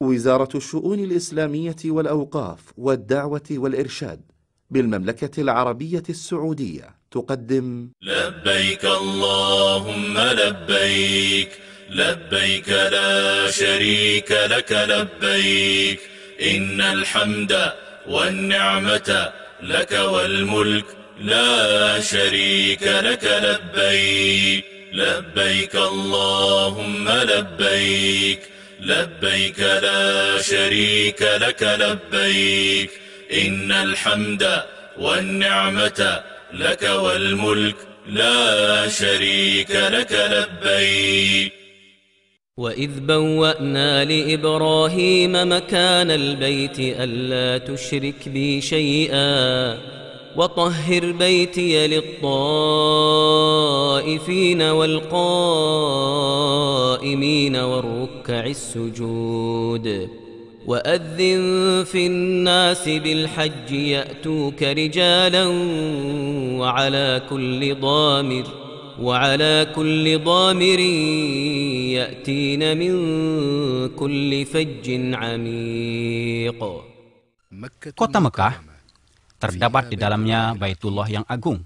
وزارة الشؤون الإسلامية والأوقاف والدعوة والإرشاد بالمملكة العربية السعودية تقدم لبيك اللهم لبيك لبيك لا شريك لك لبيك إن الحمد والنعمة لك والملك لا شريك لك لبيك لبيك اللهم لبيك لبيك لا شريك لك لبيك إن الحمد والنعمة لك والملك لا شريك لك لبيك وإذ بوأنا لإبراهيم مكان البيت ألا تشرك بي شيئا وطهر بيتي للطائفين والقائمين والركع السجود وأذن في الناس بالحج يأتوك رجالا وعلى كل ضامر وعلى كل ضامر يأتين من كل فج عميق Kota مكة Terdapat di dalamnya Baitullah yang agung,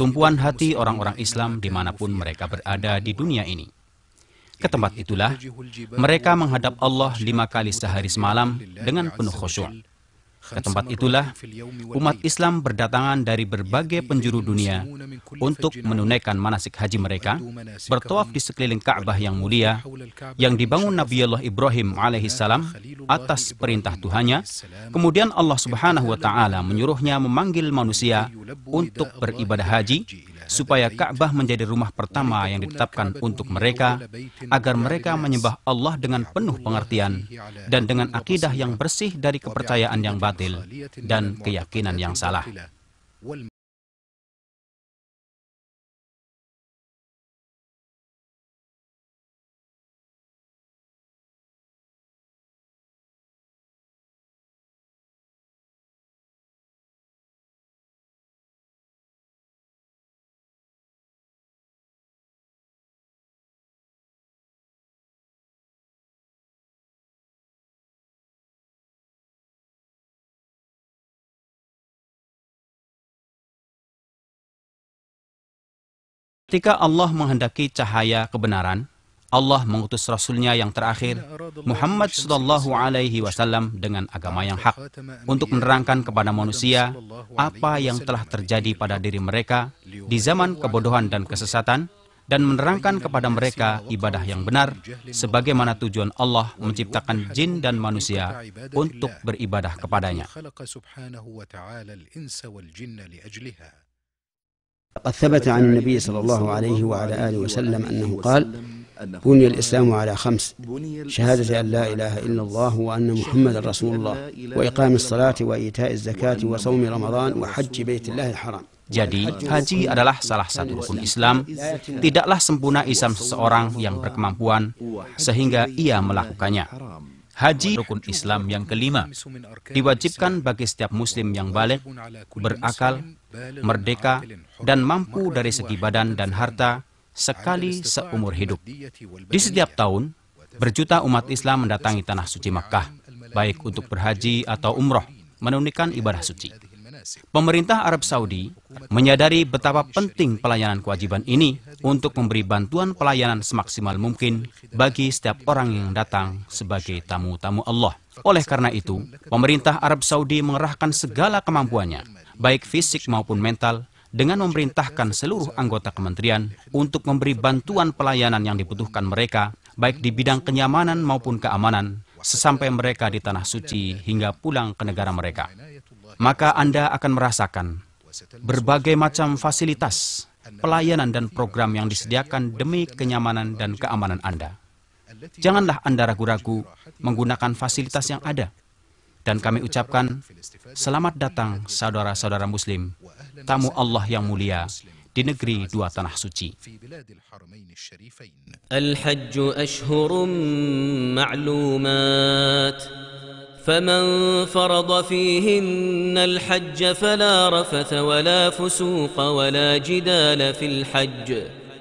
tumpuan hati orang-orang Islam dimanapun mereka berada di dunia ini. Ke tempat itulah, mereka menghadap Allah lima kali sehari semalam dengan penuh khusyuk. Ke tempat itulah umat Islam berdatangan dari berbagai penjuru dunia untuk menunaikan manasik haji mereka, bertawaf di sekeliling Ka'bah yang mulia yang dibangun Nabi Allah Ibrahim alaihissalam atas perintah Tuhannya. Kemudian Allah Subhanahu wa taala menyuruhnya memanggil manusia untuk beribadah haji supaya Ka'bah menjadi rumah pertama yang ditetapkan untuk mereka, agar mereka menyembah Allah dengan penuh pengertian dan dengan akidah yang bersih dari kepercayaan yang batil dan keyakinan yang salah. Ketika Allah menghendaki cahaya kebenaran, Allah mengutus Rasulnya yang terakhir, Muhammad Sallallahu Alaihi Wasallam dengan agama yang hak, untuk menerangkan kepada manusia apa yang telah terjadi pada diri mereka di zaman kebodohan dan kesesatan, dan menerangkan kepada mereka ibadah yang benar, sebagaimana tujuan Allah menciptakan jin dan manusia untuk beribadah kepadanya. قد ثبت عن النبي صلى الله عليه وعلى آله وسلم أنه قال بني الإسلام على خمس شهادة أن لا إله إلا الله وأن محمد رسول الله وإقام الصلاة وإيتاء الزكاة وصوم رمضان وحج بيت الله الحرام Jadi, haji adalah salah satu rukun Islam. Tidaklah sempurna Islam seseorang yang berkemampuan sehingga ia melakukannya. Haji rukun Islam yang kelima diwajibkan bagi setiap muslim yang balik, berakal, merdeka, dan mampu dari segi badan dan harta sekali seumur hidup. Di setiap tahun, berjuta umat Islam mendatangi tanah suci Makkah, baik untuk berhaji atau umroh, menunaikan ibadah suci. Pemerintah Arab Saudi menyadari betapa penting pelayanan kewajiban ini untuk memberi bantuan pelayanan semaksimal mungkin bagi setiap orang yang datang sebagai tamu-tamu Allah. Oleh karena itu, pemerintah Arab Saudi mengerahkan segala kemampuannya, baik fisik maupun mental, dengan memerintahkan seluruh anggota kementerian untuk memberi bantuan pelayanan yang dibutuhkan mereka, baik di bidang kenyamanan maupun keamanan, sesampai mereka di tanah suci hingga pulang ke negara mereka maka Anda akan merasakan berbagai macam fasilitas, pelayanan dan program yang disediakan demi kenyamanan dan keamanan Anda. Janganlah Anda ragu-ragu menggunakan fasilitas yang ada. Dan kami ucapkan selamat datang saudara-saudara muslim, tamu Allah yang mulia di negeri dua tanah suci. Al-Hajj ashhurun ma'lumat فمن فرض فيهن الحج فلا رفث ولا فسوق ولا جدال في الحج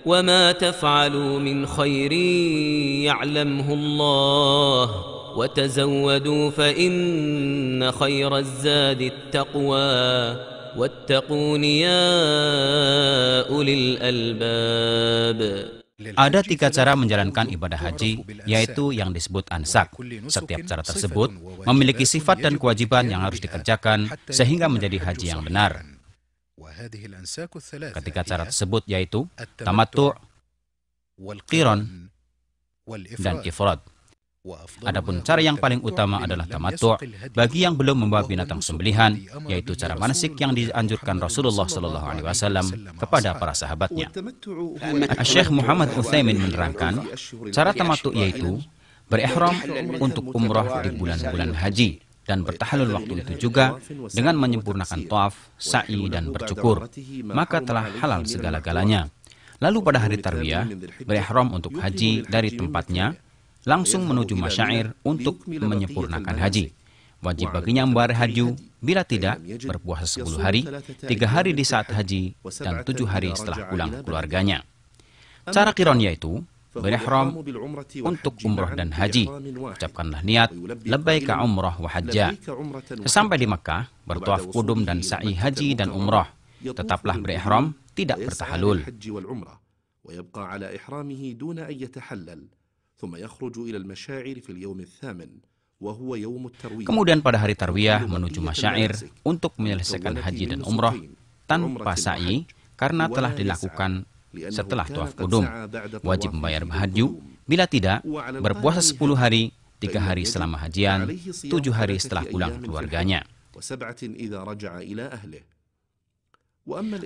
وما تفعلوا من خير يعلمه الله وتزودوا فإن خير الزاد التقوى واتقون يا أولي الألباب Ada tiga cara menjalankan ibadah haji, yaitu yang disebut ansak. Setiap cara tersebut memiliki sifat dan kewajiban yang harus dikerjakan sehingga menjadi haji yang benar. Ketiga cara tersebut yaitu tamattu, kiron, dan ifrad. Adapun cara yang paling utama adalah tamattu' bagi yang belum membawa binatang sembelihan, yaitu cara manasik yang dianjurkan Rasulullah Shallallahu Alaihi Wasallam kepada para sahabatnya. Syekh Muhammad Utsaimin menerangkan, cara tamattu' yaitu berihram untuk umroh di bulan-bulan haji dan bertahalul waktu itu juga dengan menyempurnakan tawaf, sa'i, dan bercukur, maka telah halal segala-galanya. Lalu pada hari tarwiyah, berihram untuk haji dari tempatnya langsung iya, menuju masyair untuk menyempurnakan haji. Wajib baginya membayar haji, bila tidak berpuasa 10 hari, tiga hari di saat haji, dan tujuh hari setelah pulang keluarganya. Cara kiron yaitu berihram untuk umroh dan haji. Ucapkanlah niat, ka umroh wa hajja. Sesampai di Mekah, bertuaf kudum dan sa'i haji dan umroh. Tetaplah berihram, tidak bertahalul. ويبقى على إحرامه دون ثم يخرج إلى المشاعر في اليوم الثامن Kemudian pada hari tarwiyah menuju masyair untuk menyelesaikan haji dan umroh tanpa sa'i karena telah dilakukan setelah tuaf kudum. Wajib membayar bahadju, bila tidak berpuasa 10 hari, 3 hari selama hajian, 7 hari setelah pulang keluarganya.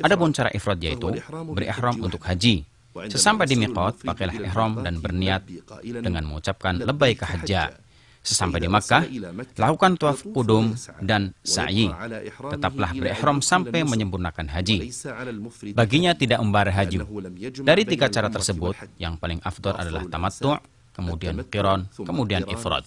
Adapun cara ifrat yaitu berihram untuk haji, Sesampai di Miqat, pakailah ihram dan berniat dengan mengucapkan lebay hajjah. Sesampai di Makkah, lakukan tuaf kudum dan sa'i. Tetaplah berihram sampai menyempurnakan haji. Baginya tidak membara haji. Dari tiga cara tersebut, yang paling afdol adalah tamattu, kemudian kiron, kemudian ifrod.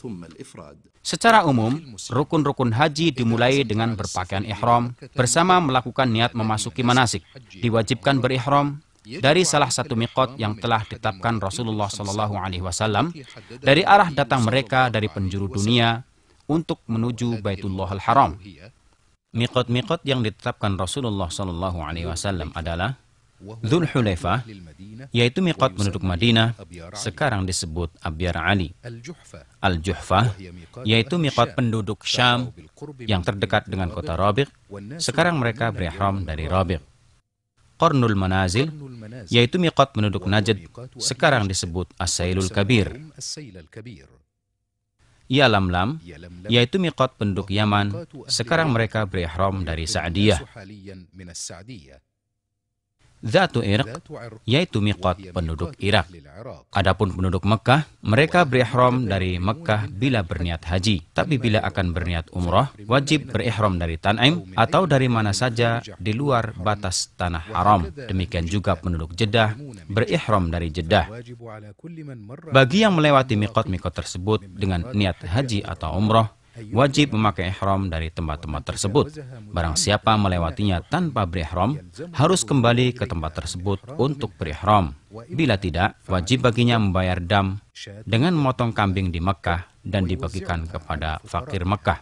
Secara umum, rukun-rukun haji dimulai dengan berpakaian ihram bersama melakukan niat memasuki manasik, diwajibkan berihram, dari salah satu mikot yang telah ditetapkan Rasulullah Shallallahu Alaihi Wasallam dari arah datang mereka dari penjuru dunia untuk menuju Al Haram. Mikot-mikot yang ditetapkan Rasulullah Shallallahu Alaihi Wasallam adalah Dhul Hulaifah, yaitu mikot penduduk Madinah, sekarang disebut Abyar Ali. Al-Juhfah, yaitu mikot penduduk Syam yang terdekat dengan kota Rabiq, sekarang mereka berihram dari Rabiq. Qarnul Manazil, yaitu miqat penduduk Najd, sekarang disebut Asailul Kabir. Ya, ya lam yaitu miqat penduduk Yaman, sekarang mereka berihram dari Sa'diyah. Sa Zatu Irak yaitu miqat penduduk Irak. Adapun penduduk Mekah, mereka berihram dari Mekah bila berniat haji. Tapi bila akan berniat umroh, wajib berihram dari Tan'im atau dari mana saja di luar batas tanah haram. Demikian juga penduduk Jeddah berihram dari Jeddah. Bagi yang melewati miqat-miqat tersebut dengan niat haji atau umroh wajib memakai ihram dari tempat-tempat tersebut. Barang siapa melewatinya tanpa berihram, harus kembali ke tempat tersebut untuk berihram. Bila tidak, wajib baginya membayar dam dengan memotong kambing di Mekah dan dibagikan kepada fakir Mekah.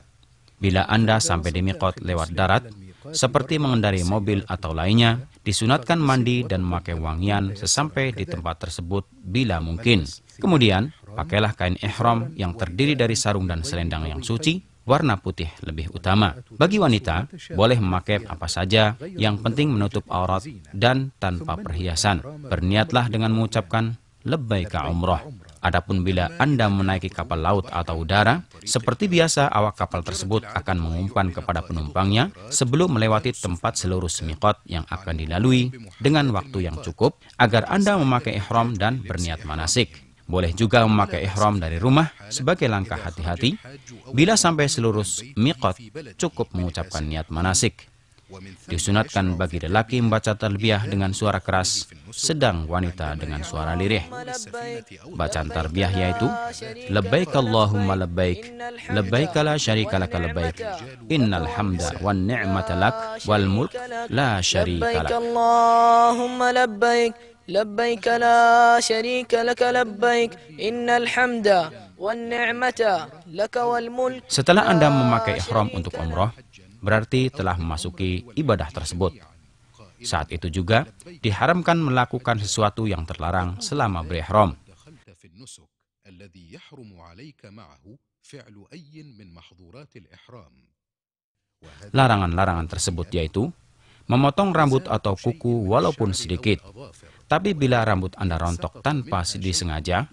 Bila Anda sampai di Mikot lewat darat, seperti mengendari mobil atau lainnya, disunatkan mandi dan memakai wangian sesampai di tempat tersebut bila mungkin. Kemudian, pakailah kain ihram yang terdiri dari sarung dan selendang yang suci, warna putih lebih utama. Bagi wanita, boleh memakai apa saja, yang penting menutup aurat dan tanpa perhiasan. Berniatlah dengan mengucapkan Lebayka umroh. Adapun bila Anda menaiki kapal laut atau udara, seperti biasa awak kapal tersebut akan mengumpan kepada penumpangnya sebelum melewati tempat seluruh semikot yang akan dilalui dengan waktu yang cukup agar Anda memakai ihram dan berniat manasik. Boleh juga memakai ihram dari rumah sebagai langkah hati-hati bila sampai seluruh miqat cukup mengucapkan niat manasik. Disunatkan bagi lelaki membaca talbiyah dengan suara keras, sedang wanita dengan suara lirih. Bacaan talbiyah yaitu Labbaik Allahumma labbaik, labbaik la syarika laka labbaik, innal hamda wan ni'mata lak wal mulk la syarika lak. Allahumma labbaik لبيك لا شريك لك لبيك إن الحمد والنعمة لك والملك Setelah Anda memakai ihram untuk umrah, berarti telah memasuki ibadah tersebut. Saat itu juga diharamkan melakukan sesuatu yang terlarang selama berihram. Larangan-larangan tersebut yaitu memotong rambut atau kuku walaupun sedikit, tapi bila rambut Anda rontok tanpa disengaja,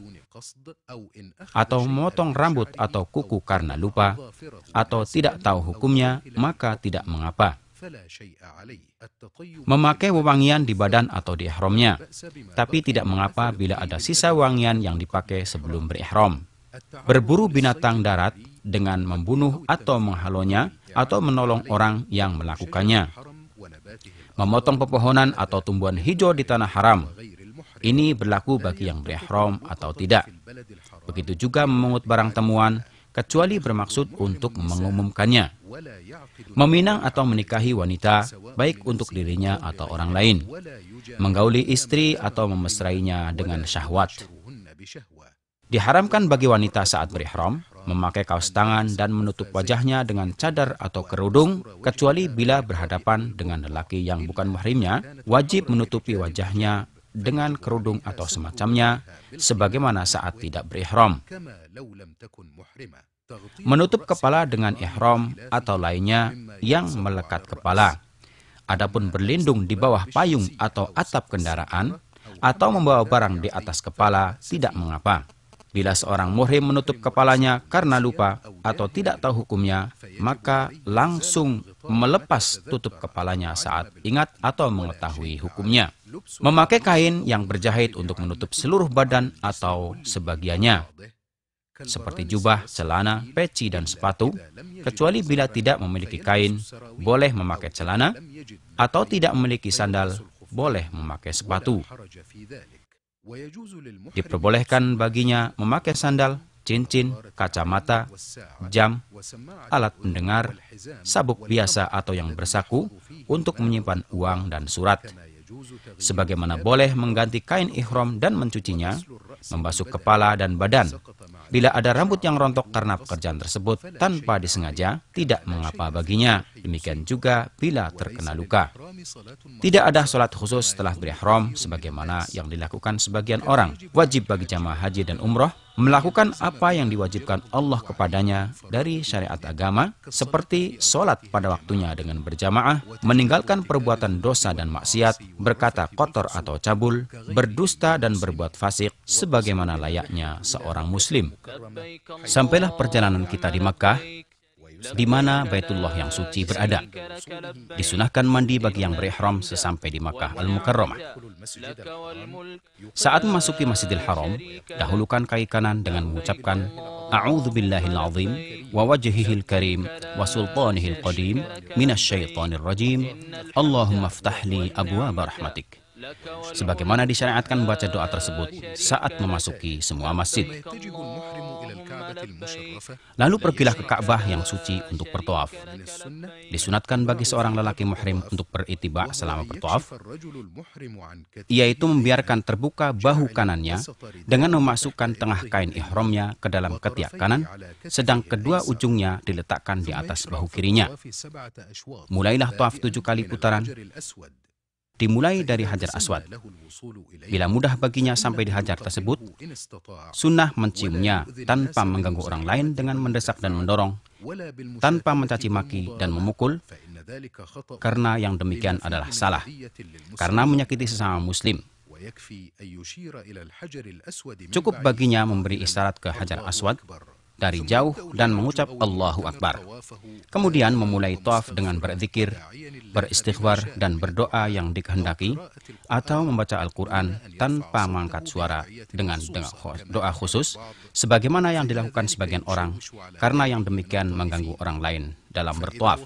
atau memotong rambut atau kuku karena lupa, atau tidak tahu hukumnya, maka tidak mengapa. Memakai wewangian di badan atau di ihramnya, tapi tidak mengapa bila ada sisa wewangian yang dipakai sebelum berihram. Berburu binatang darat dengan membunuh atau menghalonya atau menolong orang yang melakukannya memotong pepohonan atau tumbuhan hijau di tanah haram. Ini berlaku bagi yang berihram atau tidak. Begitu juga memungut barang temuan, kecuali bermaksud untuk mengumumkannya. Meminang atau menikahi wanita, baik untuk dirinya atau orang lain. Menggauli istri atau memesrainya dengan syahwat. Diharamkan bagi wanita saat berihram, memakai kaos tangan dan menutup wajahnya dengan cadar atau kerudung, kecuali bila berhadapan dengan lelaki yang bukan mahrimnya, wajib menutupi wajahnya dengan kerudung atau semacamnya, sebagaimana saat tidak berihram. Menutup kepala dengan ihram atau lainnya yang melekat kepala. Adapun berlindung di bawah payung atau atap kendaraan, atau membawa barang di atas kepala tidak mengapa. Bila seorang muhrim menutup kepalanya karena lupa atau tidak tahu hukumnya, maka langsung melepas tutup kepalanya saat ingat atau mengetahui hukumnya. Memakai kain yang berjahit untuk menutup seluruh badan atau sebagiannya, seperti jubah, celana, peci, dan sepatu, kecuali bila tidak memiliki kain, boleh memakai celana, atau tidak memiliki sandal, boleh memakai sepatu. Diperbolehkan baginya memakai sandal, cincin, kacamata, jam, alat pendengar, sabuk biasa atau yang bersaku untuk menyimpan uang dan surat. Sebagaimana boleh mengganti kain ihram dan mencucinya, membasuh kepala dan badan, Bila ada rambut yang rontok karena pekerjaan tersebut tanpa disengaja, tidak mengapa baginya. Demikian juga bila terkena luka. Tidak ada sholat khusus setelah berihram sebagaimana yang dilakukan sebagian orang. Wajib bagi jamaah haji dan umroh melakukan apa yang diwajibkan Allah kepadanya dari syariat agama, seperti sholat pada waktunya dengan berjamaah, meninggalkan perbuatan dosa dan maksiat, berkata kotor atau cabul, berdusta dan berbuat fasik, sebagaimana layaknya seorang muslim. Sampailah perjalanan kita di Mekah, di mana Baitullah yang suci berada. Disunahkan mandi bagi yang berihram sesampai di Makkah Al-Mukarramah. Saat memasuki Masjidil Haram, dahulukan kaki kanan dengan mengucapkan A'udzu al azim wa al karim wa al qadim minasy syaithanir rajim. Allahumma ftahli abwaaba rahmatik sebagaimana disyariatkan membaca doa tersebut saat memasuki semua masjid. Lalu pergilah ke Ka'bah yang suci untuk bertuaf. Disunatkan bagi seorang lelaki muhrim untuk beritibak selama bertawaf, yaitu membiarkan terbuka bahu kanannya dengan memasukkan tengah kain ihromnya ke dalam ketiak kanan, sedang kedua ujungnya diletakkan di atas bahu kirinya. Mulailah tuaf tujuh kali putaran, dimulai dari Hajar Aswad. Bila mudah baginya sampai di hajar tersebut, sunnah menciumnya tanpa mengganggu orang lain dengan mendesak dan mendorong, tanpa mencaci maki dan memukul, karena yang demikian adalah salah, karena menyakiti sesama muslim. Cukup baginya memberi isyarat ke Hajar Aswad dari jauh dan mengucap Allahu Akbar. Kemudian memulai tawaf dengan berzikir, beristighfar dan berdoa yang dikehendaki atau membaca Al-Quran tanpa mengangkat suara dengan doa khusus sebagaimana yang dilakukan sebagian orang karena yang demikian mengganggu orang lain dalam bertuaf.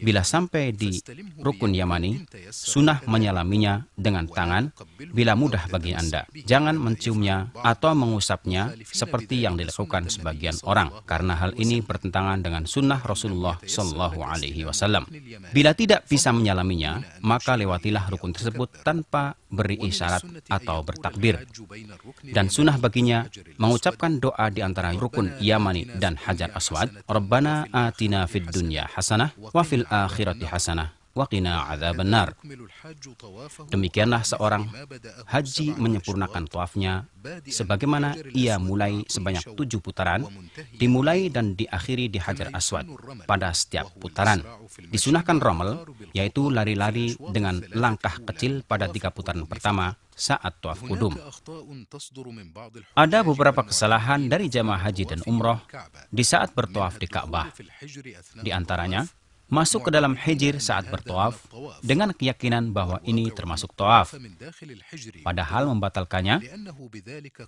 Bila sampai di rukun Yamani, sunnah menyalaminya dengan tangan bila mudah bagi Anda. Jangan menciumnya atau mengusapnya seperti yang dilakukan sebagian orang, karena hal ini bertentangan dengan sunnah Rasulullah Shallallahu Alaihi Wasallam. Bila tidak bisa menyalaminya, maka lewatilah rukun tersebut tanpa beri isyarat atau bertakbir. Dan sunnah baginya mengucapkan doa di antara rukun Yamani dan Hajar Aswad, Rabb ربنا آتنا في الدنيا حسنة وفي الآخرة حسنة waqina azab benar. Demikianlah seorang haji menyempurnakan tawafnya sebagaimana ia mulai sebanyak tujuh putaran, dimulai dan diakhiri di Hajar Aswad pada setiap putaran. Disunahkan romel, yaitu lari-lari dengan langkah kecil pada tiga putaran pertama saat tuaf kudum. Ada beberapa kesalahan dari jamaah haji dan umroh di saat bertuaf di Ka'bah. Di antaranya, masuk ke dalam hijir saat bertawaf dengan keyakinan bahwa ini termasuk toaf, padahal membatalkannya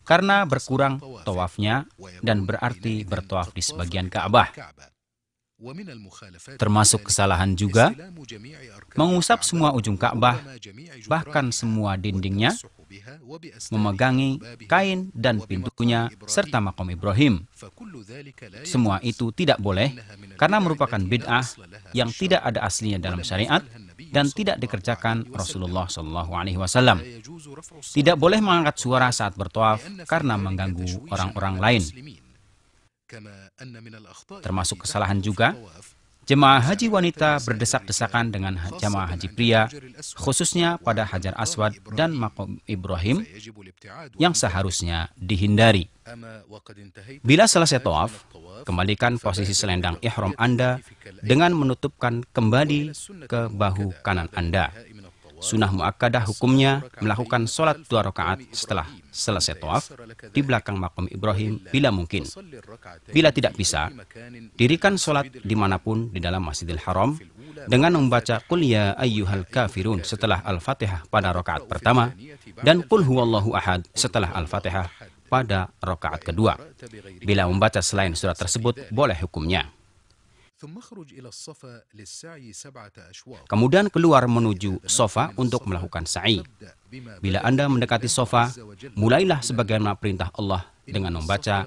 karena berkurang toafnya dan berarti bertawaf di sebagian Ka'bah. Termasuk kesalahan juga mengusap semua ujung Ka'bah, bahkan semua dindingnya, memegangi kain dan pintunya, serta makom Ibrahim. Semua itu tidak boleh karena merupakan bid'ah yang tidak ada aslinya dalam syariat dan tidak dikerjakan Rasulullah Shallallahu Alaihi Wasallam. Tidak boleh mengangkat suara saat bertawaf karena mengganggu orang-orang lain. Termasuk kesalahan juga, jemaah haji wanita berdesak-desakan dengan jemaah haji pria, khususnya pada Hajar Aswad dan Makom Ibrahim, yang seharusnya dihindari. Bila selesai toaf, kembalikan posisi selendang ihram Anda dengan menutupkan kembali ke bahu kanan Anda. Sunnah muakkadah hukumnya melakukan sholat dua rakaat setelah selesai tawaf di belakang makam Ibrahim bila mungkin. Bila tidak bisa, dirikan sholat dimanapun di dalam Masjidil Haram dengan membaca Qul ya ayyuhal kafirun setelah Al-Fatihah pada rakaat pertama dan Qul huwallahu ahad setelah Al-Fatihah pada rakaat kedua. Bila membaca selain surat tersebut, boleh hukumnya. Kemudian keluar menuju sofa untuk melakukan sa'i. Bila Anda mendekati sofa, mulailah sebagaimana perintah Allah dengan membaca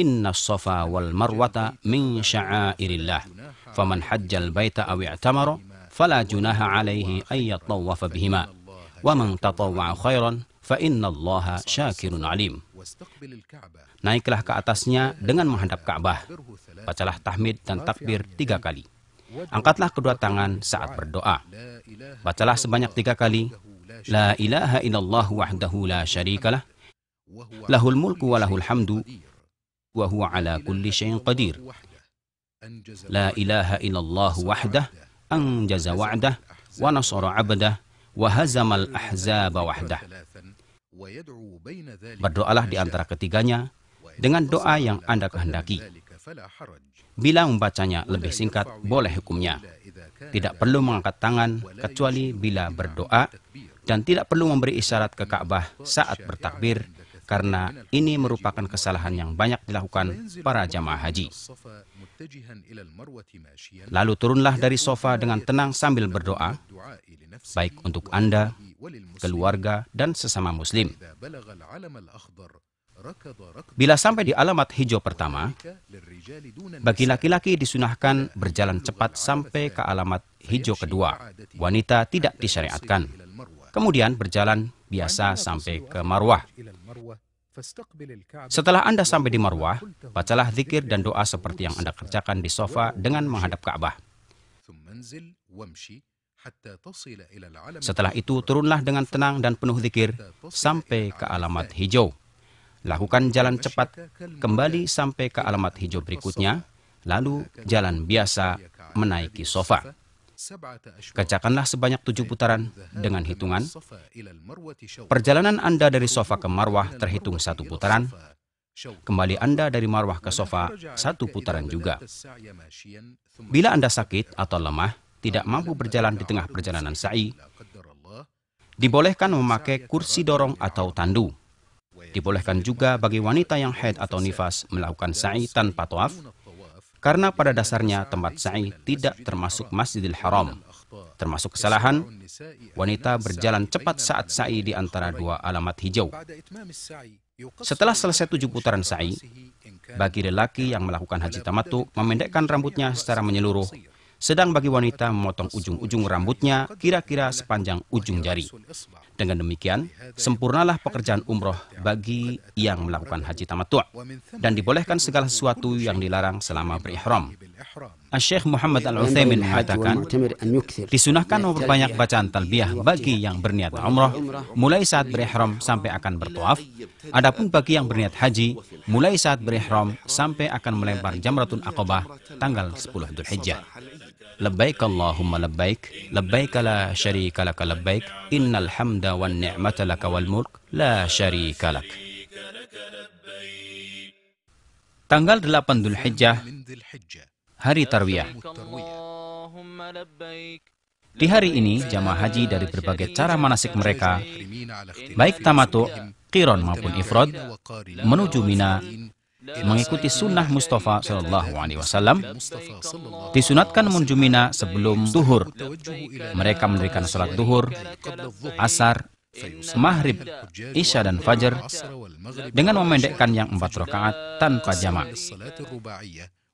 Inna sofa wal marwata min sya'airillah faman hajjal baita aw i'tamara fala junaha alaihi ayyatawafa bihima wa man tatawwa'a khairan fa inna allaha syakirun alim Naiklah ke atasnya dengan menghadap Ka'bah. Bacalah tahmid dan takbir tiga kali. Angkatlah kedua tangan saat berdoa. Bacalah sebanyak tiga kali. La ilaha illallah wahdahu la syarikalah. Lahul mulku wa lahul hamdu. Wa huwa ala kulli syai'in qadir. La ilaha illallah wahdah. Anjaza wa'dah. Wa nasara abdah. Wa hazamal ahzaba wahdah. Berdoalah di antara ketiganya dengan doa yang Anda kehendaki. Bila membacanya lebih singkat, boleh hukumnya. Tidak perlu mengangkat tangan kecuali bila berdoa dan tidak perlu memberi isyarat ke Ka'bah saat bertakbir karena ini merupakan kesalahan yang banyak dilakukan para jamaah haji. Lalu turunlah dari sofa dengan tenang sambil berdoa, baik untuk Anda keluarga, dan sesama muslim. Bila sampai di alamat hijau pertama, bagi laki-laki disunahkan berjalan cepat sampai ke alamat hijau kedua. Wanita tidak disyariatkan. Kemudian berjalan biasa sampai ke Marwah. Setelah Anda sampai di Marwah, bacalah zikir dan doa seperti yang Anda kerjakan di sofa dengan menghadap Ka'bah. Setelah itu turunlah dengan tenang dan penuh zikir sampai ke alamat hijau. Lakukan jalan cepat kembali sampai ke alamat hijau berikutnya, lalu jalan biasa menaiki sofa. Kerjakanlah sebanyak tujuh putaran dengan hitungan. Perjalanan Anda dari sofa ke marwah terhitung satu putaran. Kembali Anda dari marwah ke sofa satu putaran juga. Bila Anda sakit atau lemah, tidak mampu berjalan di tengah perjalanan sa'i, dibolehkan memakai kursi dorong atau tandu. Dibolehkan juga bagi wanita yang haid atau nifas melakukan sa'i tanpa toaf, karena pada dasarnya tempat sa'i tidak termasuk Masjidil Haram. Termasuk kesalahan, wanita berjalan cepat saat sa'i di antara dua alamat hijau. Setelah selesai tujuh putaran sa'i, bagi lelaki yang melakukan haji tamatu, memendekkan rambutnya secara menyeluruh sedang bagi wanita memotong ujung-ujung rambutnya kira-kira sepanjang ujung jari. Dengan demikian, sempurnalah pekerjaan umroh bagi yang melakukan haji tamat tua dan dibolehkan segala sesuatu yang dilarang selama berihram. Asyikh Muhammad Al-Uthaymin mengatakan, disunahkan memperbanyak bacaan talbiah bagi yang berniat umroh, mulai saat berihram sampai akan bertuaf. Adapun bagi yang berniat haji, mulai saat berihram sampai akan melempar jamratun akobah tanggal 10 Dzulhijjah. Labbaik Allahumma labbaik, labbaik la syarika lak labbaik, innal hamda wan ni'mata lak wal mulk la syarika lak. Tanggal 8 Dzulhijjah hari Tarwiyah. Di hari ini, jamaah haji dari berbagai cara manasik mereka, baik tamatu, qiron maupun ifrod, menuju Mina mengikuti sunnah Mustafa Shallallahu Alaihi Wasallam disunatkan munjumina sebelum duhur. Mereka mendirikan sholat duhur, asar, maghrib, isya dan fajar dengan memendekkan yang empat rakaat tanpa jamaah.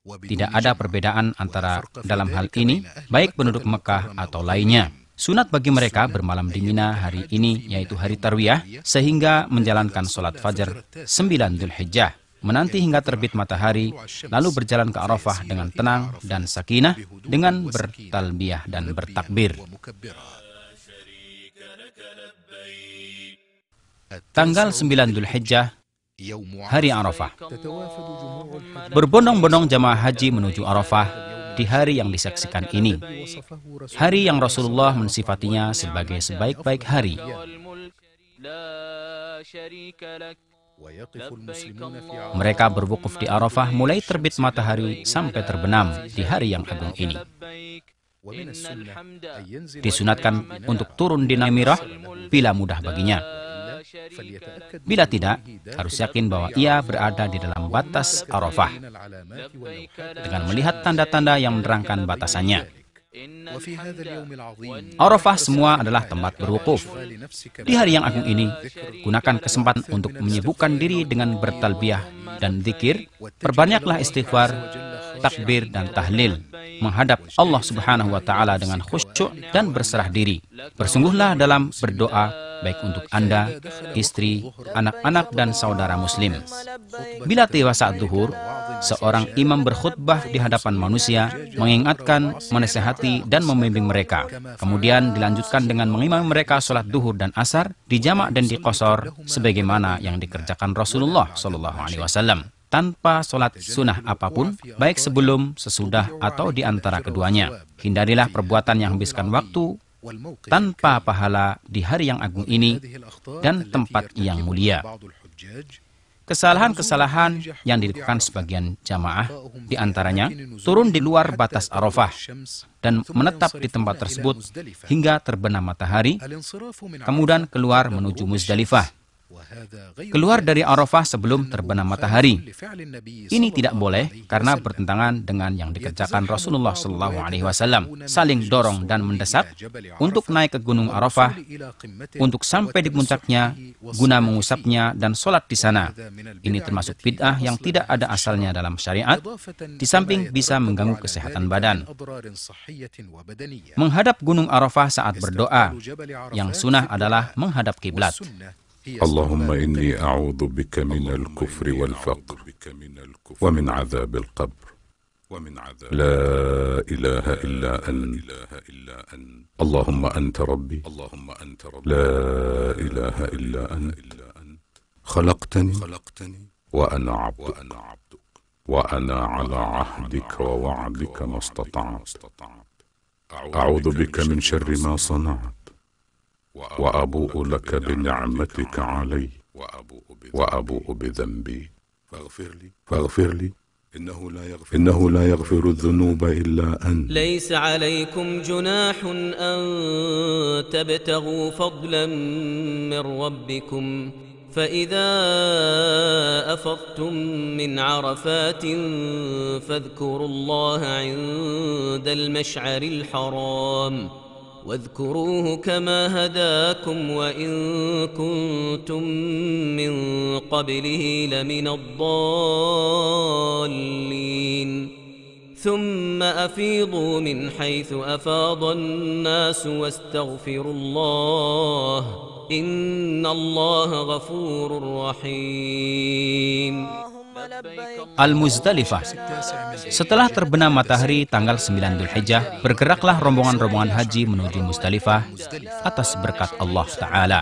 Tidak ada perbedaan antara dalam hal ini, baik penduduk Mekah atau lainnya. Sunat bagi mereka bermalam di Mina hari ini, yaitu hari Tarwiyah, sehingga menjalankan sholat fajar 9 Dhul menanti hingga terbit matahari, lalu berjalan ke Arafah dengan tenang dan sakinah dengan bertalbiah dan bertakbir. Tanggal 9 Dhul Hijjah, hari Arafah. Berbondong-bondong jamaah haji menuju Arafah di hari yang disaksikan ini. Hari yang Rasulullah mensifatinya sebagai sebaik-baik hari. Mereka berwukuf di Arafah mulai terbit matahari sampai terbenam di hari yang agung ini. Disunatkan untuk turun di Namirah bila mudah baginya. Bila tidak, harus yakin bahwa ia berada di dalam batas Arafah dengan melihat tanda-tanda yang menerangkan batasannya. Arafah semua adalah tempat berwukuf. Di hari yang agung ini, gunakan kesempatan untuk menyibukkan diri dengan bertalbiah dan zikir, perbanyaklah istighfar, takbir dan tahlil, menghadap Allah Subhanahu wa taala dengan khusyuk dan berserah diri. Bersungguhlah dalam berdoa baik untuk Anda, istri, anak-anak dan saudara muslim. Bila tiba saat duhur, seorang imam berkhutbah di hadapan manusia, mengingatkan, menasehati, dan membimbing mereka. Kemudian dilanjutkan dengan mengimami mereka sholat duhur dan asar, di dan dikosor sebagaimana yang dikerjakan Rasulullah Shallallahu Alaihi Wasallam tanpa sholat sunnah apapun, baik sebelum, sesudah, atau di antara keduanya. Hindarilah perbuatan yang habiskan waktu tanpa pahala di hari yang agung ini dan tempat yang mulia. Kesalahan-kesalahan yang dilakukan sebagian jamaah di antaranya turun di luar batas Arafah dan menetap di tempat tersebut hingga terbenam matahari, kemudian keluar menuju Muzdalifah keluar dari Arafah sebelum terbenam matahari. Ini tidak boleh karena bertentangan dengan yang dikerjakan Rasulullah SAW. saling dorong dan mendesak untuk naik ke Gunung Arafah, untuk sampai di puncaknya, guna mengusapnya dan sholat di sana. Ini termasuk bid'ah yang tidak ada asalnya dalam syariat, di samping bisa mengganggu kesehatan badan. Menghadap Gunung Arafah saat berdoa, yang sunnah adalah menghadap kiblat. اللهم إني أعوذ بك من الكفر والفقر ومن عذاب القبر لا إله إلا أنت اللهم أنت ربي اللهم أنت ربي لا إله إلا أنت خلقتني خلقتني وأنا عبدك وأنا عبدك وأنا على عهدك ووعدك ما استطعت أعوذ بك من شر ما صنعت وأبوء لك بنعمتك علي وأبوء بذنبي فاغفر لي, فاغفر لي إنه لا يغفر, إنه لا يغفر الذنوب إلا أنت ليس عليكم جناح أن تبتغوا فضلا من ربكم فإذا أفضتم من عرفات فاذكروا الله عند المشعر الحرام واذكروه كما هداكم وإن كنتم من قبله لمن الضالين ثم أفيضوا من حيث أفاض الناس واستغفروا الله إن الله غفور رحيم Al-Muzdalifah. Setelah terbenam matahari tanggal 9 Hijjah, bergeraklah rombongan-rombongan haji menuju Muzdalifah atas berkat Allah Ta'ala.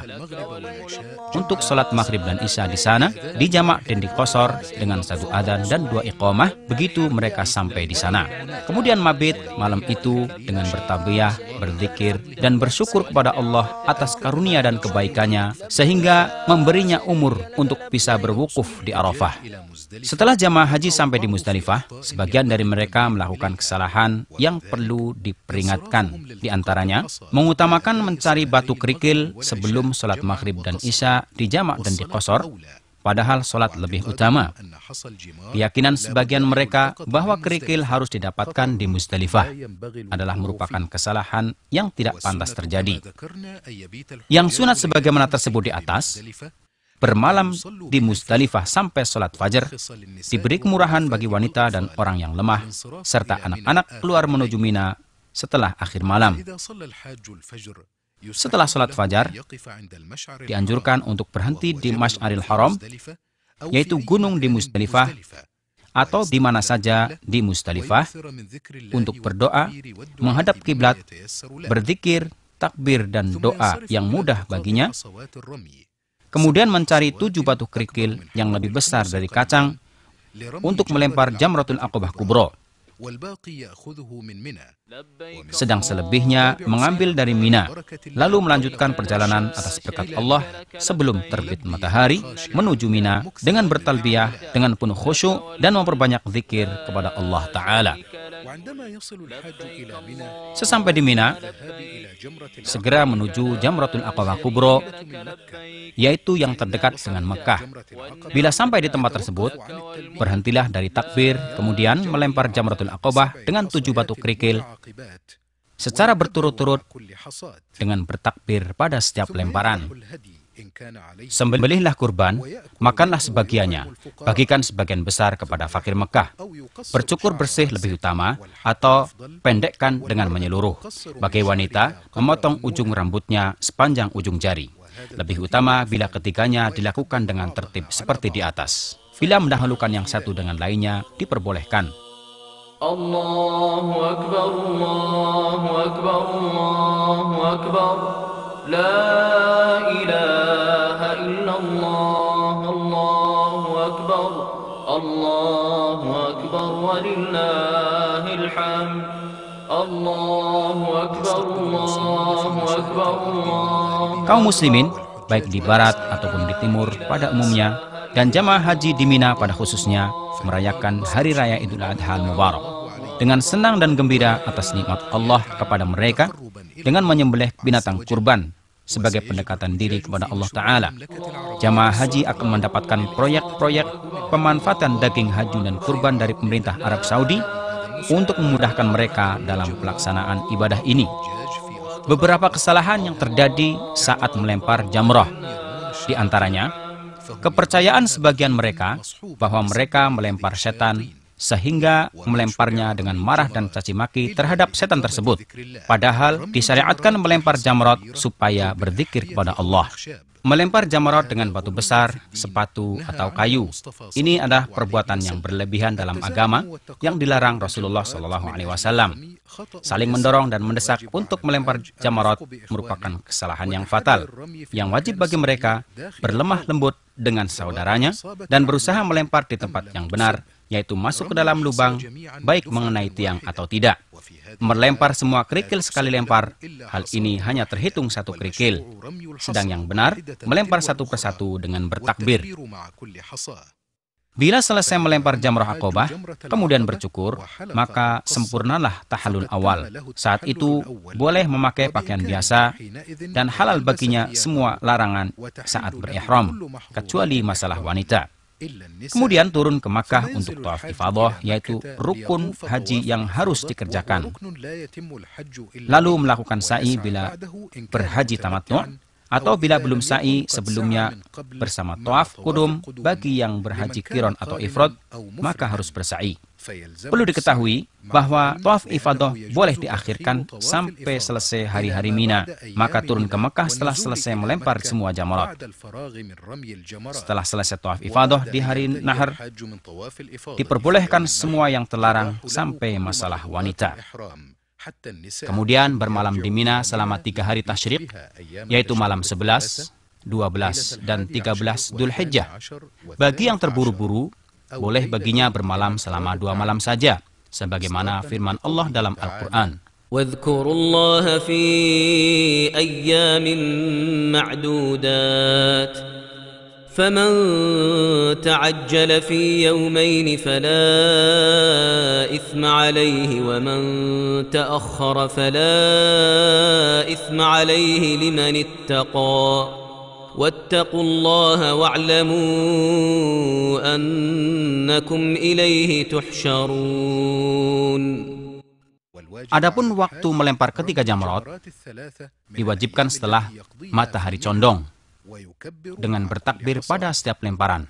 Untuk sholat maghrib dan isya di sana, dijamak dan dikosor dengan satu adan dan dua iqamah, begitu mereka sampai di sana. Kemudian mabit malam itu dengan bertabiah, berzikir, dan bersyukur kepada Allah atas karunia dan kebaikannya, sehingga memberinya umur untuk bisa berwukuf di Arafah. Setelah jamaah haji sampai di Musdalifah, sebagian dari mereka melakukan kesalahan yang perlu diperingatkan. Di antaranya, mengutamakan mencari batu kerikil sebelum sholat maghrib dan isya di jamak dan di kosor, padahal sholat lebih utama. Keyakinan sebagian mereka bahwa kerikil harus didapatkan di Musdalifah adalah merupakan kesalahan yang tidak pantas terjadi. Yang sunat sebagaimana tersebut di atas bermalam di Musdalifah sampai sholat fajar, diberi kemurahan bagi wanita dan orang yang lemah, serta anak-anak keluar menuju Mina setelah akhir malam. Setelah sholat fajar, dianjurkan untuk berhenti di Mas'aril Haram, yaitu gunung di Musdalifah, atau di mana saja di Musdalifah, untuk berdoa, menghadap kiblat, berzikir, takbir dan doa yang mudah baginya, kemudian mencari tujuh batu kerikil yang lebih besar dari kacang untuk melempar jamratul akobah kubro. Sedang selebihnya mengambil dari Mina, lalu melanjutkan perjalanan atas berkat Allah sebelum terbit matahari menuju Mina dengan bertalbiah, dengan penuh khusyuk dan memperbanyak zikir kepada Allah Ta'ala. Sesampai di Mina, segera menuju Jamratul Aqabah Kubro, yaitu yang terdekat dengan Mekah. Bila sampai di tempat tersebut, berhentilah dari takbir, kemudian melempar Jamratul Aqabah dengan tujuh batu kerikil secara berturut-turut dengan bertakbir pada setiap lemparan. Sembelihlah kurban, makanlah sebagiannya, bagikan sebagian besar kepada fakir Mekah. Bercukur bersih lebih utama atau pendekkan dengan menyeluruh. Bagi wanita, memotong ujung rambutnya sepanjang ujung jari. Lebih utama bila ketiganya dilakukan dengan tertib seperti di atas. Bila mendahulukan yang satu dengan lainnya, diperbolehkan. Allahu Akbar, Allahu Akbar, Allahu Akbar. لا إله kaum muslimin baik di barat ataupun di timur pada umumnya dan jamaah haji di Mina pada khususnya merayakan hari raya Idul Adha Mubarak dengan senang dan gembira atas nikmat Allah kepada mereka dengan menyembelih binatang kurban sebagai pendekatan diri kepada Allah Ta'ala. Jamaah haji akan mendapatkan proyek-proyek pemanfaatan daging haji dan kurban dari pemerintah Arab Saudi untuk memudahkan mereka dalam pelaksanaan ibadah ini. Beberapa kesalahan yang terjadi saat melempar jamrah. di antaranya kepercayaan sebagian mereka bahwa mereka melempar setan sehingga melemparnya dengan marah dan caci maki terhadap setan tersebut. Padahal disyariatkan melempar jamrot supaya berzikir kepada Allah. Melempar jamrot dengan batu besar, sepatu, atau kayu. Ini adalah perbuatan yang berlebihan dalam agama yang dilarang Rasulullah Shallallahu Alaihi Wasallam. Saling mendorong dan mendesak untuk melempar jamrot merupakan kesalahan yang fatal, yang wajib bagi mereka berlemah lembut dengan saudaranya dan berusaha melempar di tempat yang benar yaitu masuk ke dalam lubang, baik mengenai tiang atau tidak. Melempar semua kerikil sekali lempar, hal ini hanya terhitung satu kerikil. Sedang yang benar, melempar satu persatu dengan bertakbir. Bila selesai melempar jamrah akobah, kemudian bercukur, maka sempurnalah tahalul awal. Saat itu boleh memakai pakaian biasa dan halal baginya semua larangan saat berihram, kecuali masalah wanita. Kemudian turun ke Makkah untuk tawaf ifadah, yaitu rukun haji yang harus dikerjakan. Lalu melakukan sa'i bila berhaji tamatnu atau bila belum sa'i sebelumnya bersama toaf kudum bagi yang berhaji kiron atau ifrod maka harus bersa'i. Perlu diketahui bahwa toaf ifadah boleh diakhirkan sampai selesai hari-hari Mina, maka turun ke Mekah setelah selesai melempar semua jamarat. Setelah selesai toaf ifadah di hari Nahar, diperbolehkan semua yang terlarang sampai masalah wanita. Kemudian bermalam di Mina selama tiga hari tasyrik, yaitu malam 11, 12, dan 13 Dhul Hijjah. Bagi yang terburu-buru, boleh baginya bermalam selama dua malam saja, sebagaimana firman Allah dalam Al-Quran. واذكروا الله في أيام فمن تعجل في يومين فلا إثم عليه ومن تأخر فلا إثم عليه لمن اتقى واتقوا الله واعلموا أنكم إليه تحشرون Adapun waktu melempar ketiga jamrot diwajibkan setelah matahari condong. dengan bertakbir pada setiap lemparan.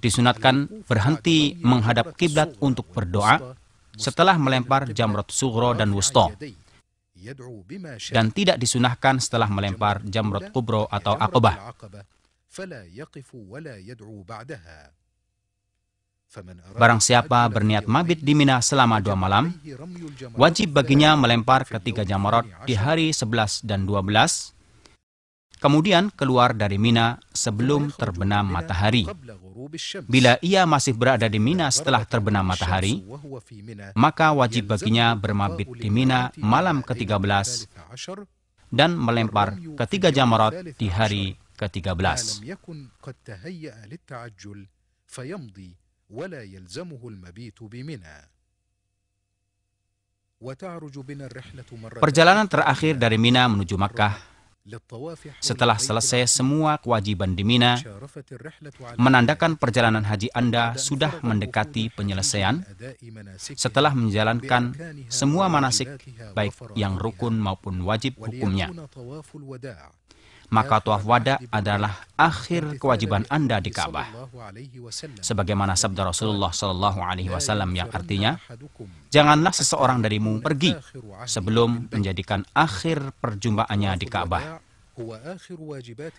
Disunatkan berhenti menghadap kiblat untuk berdoa setelah melempar jamrat sugro dan wusto dan tidak disunahkan setelah melempar jamrat kubro atau akobah. Barang siapa berniat mabit di Mina selama dua malam, wajib baginya melempar ketiga jamarot di hari 11 dan 12, kemudian keluar dari Mina sebelum terbenam matahari. Bila ia masih berada di Mina setelah terbenam matahari, maka wajib baginya bermabit di Mina malam ke-13 dan melempar ketiga jamarot di hari ke-13. ولا يلزمه المبيت بمنى Perjalanan terakhir dari Mina menuju Makkah setelah selesai semua kewajiban di Mina, menandakan perjalanan haji Anda sudah mendekati penyelesaian setelah menjalankan semua manasik baik yang rukun maupun wajib hukumnya maka tawaf wada adalah akhir kewajiban Anda di Ka'bah. Sebagaimana sabda Rasulullah Shallallahu alaihi wasallam yang artinya, janganlah seseorang darimu pergi sebelum menjadikan akhir perjumpaannya di Ka'bah.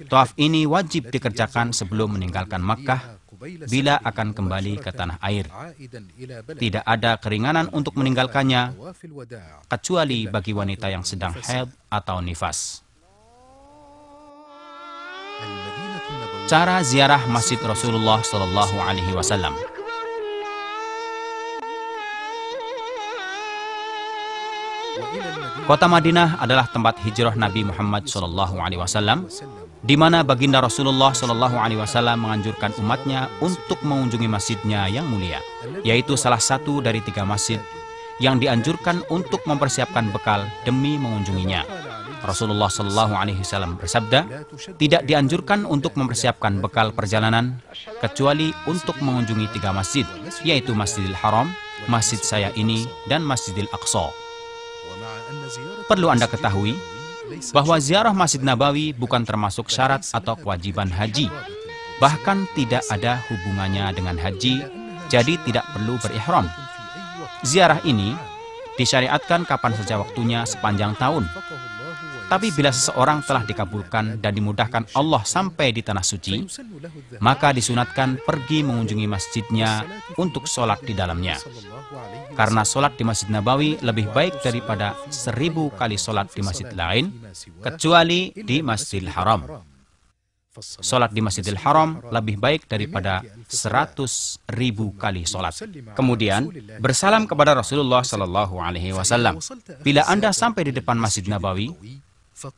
Tawaf ini wajib dikerjakan sebelum meninggalkan Makkah bila akan kembali ke tanah air. Tidak ada keringanan untuk meninggalkannya kecuali bagi wanita yang sedang haid atau nifas. Cara ziarah Masjid Rasulullah Shallallahu Alaihi Wasallam. Kota Madinah adalah tempat hijrah Nabi Muhammad Shallallahu Alaihi Wasallam, di mana baginda Rasulullah Shallallahu Alaihi Wasallam menganjurkan umatnya untuk mengunjungi masjidnya yang mulia, yaitu salah satu dari tiga masjid yang dianjurkan untuk mempersiapkan bekal demi mengunjunginya. Rasulullah Shallallahu Alaihi Wasallam bersabda, tidak dianjurkan untuk mempersiapkan bekal perjalanan kecuali untuk mengunjungi tiga masjid, yaitu Masjidil Haram, Masjid saya ini, dan Masjidil Aqsa. Perlu Anda ketahui bahwa ziarah Masjid Nabawi bukan termasuk syarat atau kewajiban haji, bahkan tidak ada hubungannya dengan haji, jadi tidak perlu berihram. Ziarah ini disyariatkan kapan saja waktunya sepanjang tahun, tapi bila seseorang telah dikabulkan dan dimudahkan Allah sampai di tanah suci, maka disunatkan pergi mengunjungi masjidnya untuk sholat di dalamnya. Karena sholat di Masjid Nabawi lebih baik daripada seribu kali sholat di masjid lain, kecuali di Masjidil Haram. Sholat di Masjidil Haram lebih baik daripada seratus ribu kali sholat. Kemudian bersalam kepada Rasulullah Shallallahu Alaihi Wasallam. Bila anda sampai di depan Masjid Nabawi,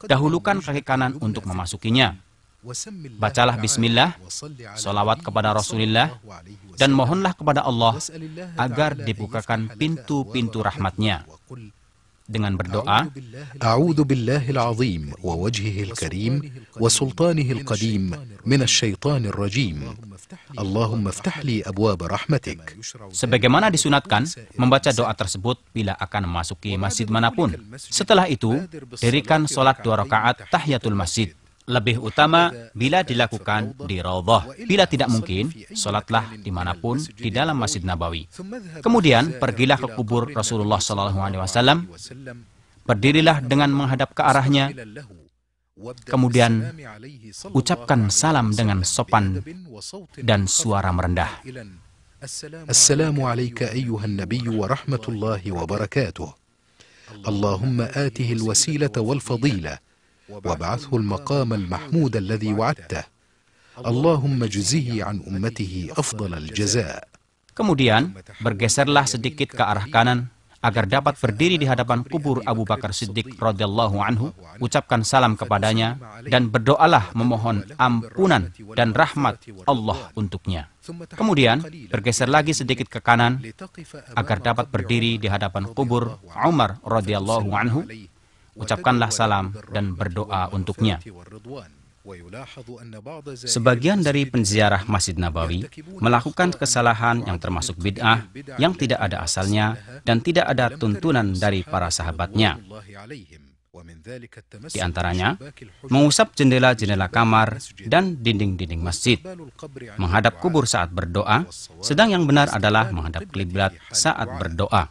dahulukan kaki kanan untuk memasukinya. Bacalah bismillah, salawat kepada Rasulullah, dan mohonlah kepada Allah agar dibukakan pintu-pintu rahmatnya. Dengan berdoa, A'udhu billahi al-azim wa wajhihi al-karim wa sultanihi al-qadim min al-shaytanir rajim. Allahumma ftahli rahmatik. Sebagaimana disunatkan, membaca doa tersebut bila akan memasuki masjid manapun. Setelah itu, dirikan sholat dua rakaat tahiyatul masjid. Lebih utama bila dilakukan di Raudhah. Bila tidak mungkin, sholatlah dimanapun di dalam Masjid Nabawi. Kemudian, pergilah ke kubur Rasulullah SAW, berdirilah dengan menghadap ke arahnya, Kemudian ucapkan salam dengan sopan dan suara merendah. Assalamu alayka ayyuhan nabiy wa rahmatullahi wa barakatuh. Allahumma atihi al-wasilata wal-fadila wa al-maqam al-mahmud alladhi wa'adtah. Allahumma juzihi an ummatihi afdal al-jaza. Kemudian bergeserlah sedikit ke arah kanan agar dapat berdiri di hadapan kubur Abu Bakar Siddiq radhiyallahu anhu, ucapkan salam kepadanya dan berdoalah memohon ampunan dan rahmat Allah untuknya. Kemudian bergeser lagi sedikit ke kanan agar dapat berdiri di hadapan kubur Umar radhiyallahu anhu, ucapkanlah salam dan berdoa untuknya. Sebagian dari penziarah Masjid Nabawi melakukan kesalahan yang termasuk bid'ah yang tidak ada asalnya dan tidak ada tuntunan dari para sahabatnya. Di antaranya, mengusap jendela-jendela kamar dan dinding-dinding masjid, menghadap kubur saat berdoa, sedang yang benar adalah menghadap kiblat saat berdoa.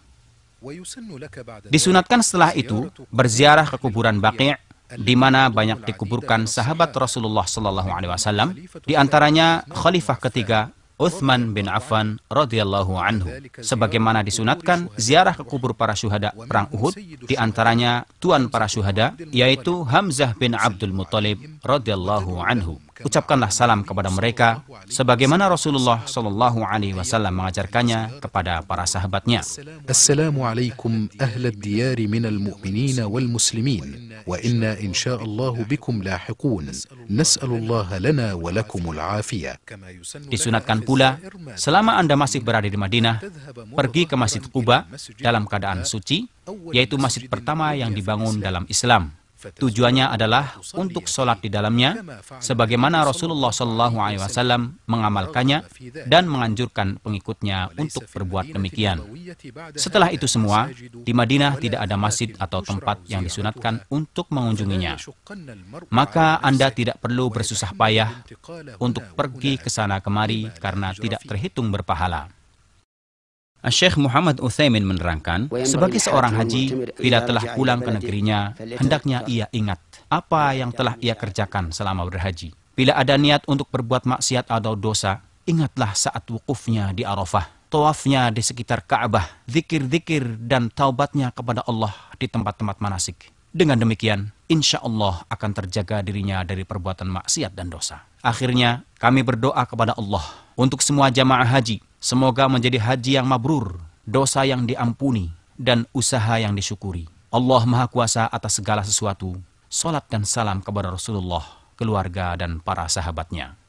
Disunatkan setelah itu berziarah ke kuburan Baqi' di mana banyak dikuburkan sahabat Rasulullah Sallallahu Alaihi Wasallam, di antaranya Khalifah ketiga Uthman bin Affan radhiyallahu anhu, sebagaimana disunatkan ziarah ke kubur para syuhada perang Uhud, di antaranya tuan para syuhada yaitu Hamzah bin Abdul Muthalib radhiyallahu anhu ucapkanlah salam kepada mereka sebagaimana Rasulullah Shallallahu alaihi wasallam mengajarkannya kepada para sahabatnya. Assalamu alaikum ahlad diyari al mu'minin wal muslimin wa inna insyaallah bikum lahiqun. Nas'alullah lana wa lakum afiyah. Disunatkan pula selama Anda masih berada di Madinah pergi ke Masjid Quba dalam keadaan suci yaitu masjid pertama yang dibangun dalam Islam Tujuannya adalah untuk sholat di dalamnya, sebagaimana Rasulullah Shallallahu Alaihi Wasallam mengamalkannya dan menganjurkan pengikutnya untuk berbuat demikian. Setelah itu semua, di Madinah tidak ada masjid atau tempat yang disunatkan untuk mengunjunginya. Maka Anda tidak perlu bersusah payah untuk pergi ke sana kemari karena tidak terhitung berpahala. Syekh Muhammad Uthaymin menerangkan, sebagai seorang haji, bila telah pulang ke negerinya, hendaknya ia ingat apa yang telah ia kerjakan selama berhaji. Bila ada niat untuk berbuat maksiat atau dosa, ingatlah saat wukufnya di Arafah, tawafnya di sekitar Ka'bah, zikir-zikir dan taubatnya kepada Allah di tempat-tempat manasik. Dengan demikian, insya Allah akan terjaga dirinya dari perbuatan maksiat dan dosa. Akhirnya, kami berdoa kepada Allah untuk semua jamaah haji Semoga menjadi haji yang mabrur, dosa yang diampuni, dan usaha yang disyukuri. Allah Maha Kuasa atas segala sesuatu. Salat dan salam kepada Rasulullah, keluarga, dan para sahabatnya.